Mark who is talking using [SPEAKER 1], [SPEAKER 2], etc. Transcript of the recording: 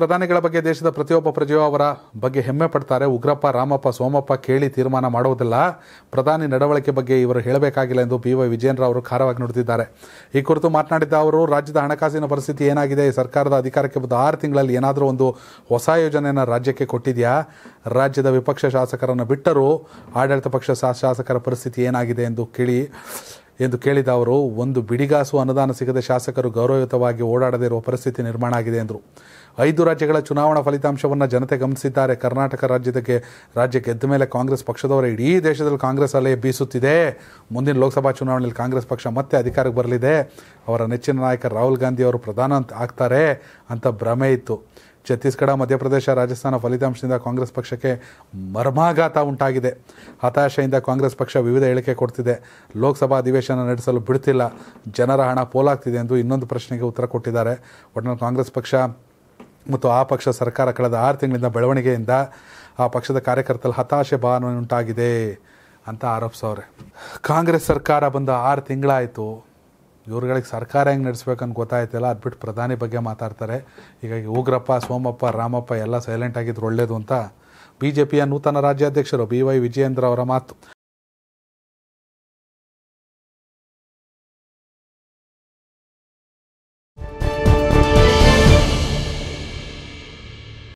[SPEAKER 1] ಪ್ರಧಾನಿಗಳ ಬಗ್ಗೆ ದೇಶದ ಪ್ರತಿಯೊಬ್ಬ ಪ್ರಜೆಯವರ ಅವರ ಬಗ್ಗೆ ಹೆಮ್ಮೆ ಪಡ್ತಾರೆ ಉಗ್ರಪ್ಪ ರಾಮಪ್ಪ ಸೋಮಪ್ಪ ಕೇಳಿ ತೀರ್ಮಾನ ಮಾಡುವುದಿಲ್ಲ ಪ್ರಧಾನಿ ನಡವಳಿಕೆ ಬಗ್ಗೆ ಇವರು ಹೇಳಬೇಕಾಗಿಲ್ಲ ಎಂದು ಬಿ ವೈ ವಿಜಯೇಂದ್ರ ಅವರು ಖಾರವಾಗಿ ನುಡಿದಿದ್ದಾರೆ ಈ ಕುರಿತು ಮಾತನಾಡಿದ ಅವರು ರಾಜ್ಯದ ಹಣಕಾಸಿನ ಪರಿಸ್ಥಿತಿ ಏನಾಗಿದೆ ಸರ್ಕಾರದ ಅಧಿಕಾರಕ್ಕೆ ಬಂದು ಆರು ತಿಂಗಳಲ್ಲಿ ಏನಾದರೂ ಒಂದು ಹೊಸ ಯೋಜನೆಯನ್ನು ರಾಜ್ಯಕ್ಕೆ ಕೊಟ್ಟಿದೆಯಾ ರಾಜ್ಯದ ವಿಪಕ್ಷ ಶಾಸಕರನ್ನು ಬಿಟ್ಟರೂ ಆಡಳಿತ ಪಕ್ಷ ಶಾಸಕರ ಪರಿಸ್ಥಿತಿ ಏನಾಗಿದೆ ಎಂದು ಕೇಳಿ ಎಂದು ಕೇಳಿದ ಅವರು ಒಂದು ಬಿಡಿಗಾಸು ಅನುದಾನ ಸಿಗದ ಶಾಸಕರು ಗೌರವಯುತವಾಗಿ ಓಡಾಡದೇ ಇರುವ ಪರಿಸ್ಥಿತಿ ನಿರ್ಮಾಣ ಆಗಿದೆ ಎಂದರು ಐದು ರಾಜ್ಯಗಳ ಚುನಾವಣಾ ಫಲಿತಾಂಶವನ್ನು ಜನತೆ ಗಮನಿಸಿದ್ದಾರೆ ಕರ್ನಾಟಕ ರಾಜ್ಯದಕ್ಕೆ ರಾಜ್ಯ ಗೆದ್ದ ಮೇಲೆ ಕಾಂಗ್ರೆಸ್ ಪಕ್ಷದವರ ಇಡೀ ದೇಶದಲ್ಲಿ ಕಾಂಗ್ರೆಸ್ ಅಲೆ ಬೀಸುತ್ತಿದೆ ಮುಂದಿನ ಲೋಕಸಭಾ ಚುನಾವಣೆಯಲ್ಲಿ ಕಾಂಗ್ರೆಸ್ ಪಕ್ಷ ಮತ್ತೆ ಅಧಿಕಾರಕ್ಕೆ ಬರಲಿದೆ ಅವರ ನೆಚ್ಚಿನ ನಾಯಕ ರಾಹುಲ್ ಗಾಂಧಿ ಅವರು ಪ್ರಧಾನ ಆಗ್ತಾರೆ ಅಂತ ಭ್ರಮೆ ಇತ್ತು ಛತ್ತೀಸ್ಗಢ ಮಧ್ಯಪ್ರದೇಶ ರಾಜಸ್ಥಾನ ಫಲಿತಾಂಶದಿಂದ ಕಾಂಗ್ರೆಸ್ ಪಕ್ಷಕ್ಕೆ ಮರ್ಮಾಘಾತ ಉಂಟಾಗಿದೆ ಹತಾಶೆಯಿಂದ ಕಾಂಗ್ರೆಸ್ ಪಕ್ಷ ವಿವಿಧ ಹೇಳಿಕೆ ಕೊಡ್ತಿದೆ ಲೋಕಸಭಾ ಅಧಿವೇಶನ ನಡೆಸಲು ಬಿಡ್ತಿಲ್ಲ ಜನರ ಹಣ ಪೋಲಾಗ್ತಿದೆ ಎಂದು ಇನ್ನೊಂದು ಪ್ರಶ್ನೆಗೆ ಉತ್ತರ ಕೊಟ್ಟಿದ್ದಾರೆ ಒಟ್ನಲ್ಲಿ ಕಾಂಗ್ರೆಸ್ ಪಕ್ಷ ಮತ್ತು ಆ ಪಕ್ಷ ಸರ್ಕಾರ ಕಳೆದ ಆರು ತಿಂಗಳಿಂದ ಬೆಳವಣಿಗೆಯಿಂದ ಆ ಪಕ್ಷದ ಕಾರ್ಯಕರ್ತರಲ್ಲಿ ಹತಾಶೆ ಭಾವನೆ ಉಂಟಾಗಿದೆ ಅಂತ ಆರೋಪಿಸೋರೆ ಕಾಂಗ್ರೆಸ್ ಸರ್ಕಾರ ಬಂದ ಆರು ತಿಂಗಳಾಯಿತು ಇವ್ರುಗಳಿಗೆ ಸರ್ಕಾರ ಹೆಂಗೆ ನಡೆಸ್ಬೇಕು ಅಂತ ಗೊತ್ತಾಯ್ತಿಲ್ಲ ಅದು ಬಿಟ್ಟು ಪ್ರಧಾನಿ ಬಗ್ಗೆ ಮಾತಾಡ್ತಾರೆ ಹೀಗಾಗಿ ಉಗ್ರಪ್ಪ ಸೋಮಪ್ಪ ರಾಮಪ್ಪ ಎಲ್ಲ ಸೈಲೆಂಟ್ ಆಗಿದ್ರು ಒಳ್ಳೇದು ಅಂತ ಬಿ ಜೆ ಪಿಯ ನೂತನ ರಾಜ್ಯಾಧ್ಯಕ್ಷರು ಬಿ ವೈ ವಿಜಯೇಂದ್ರ ಅವರ ಮಾತು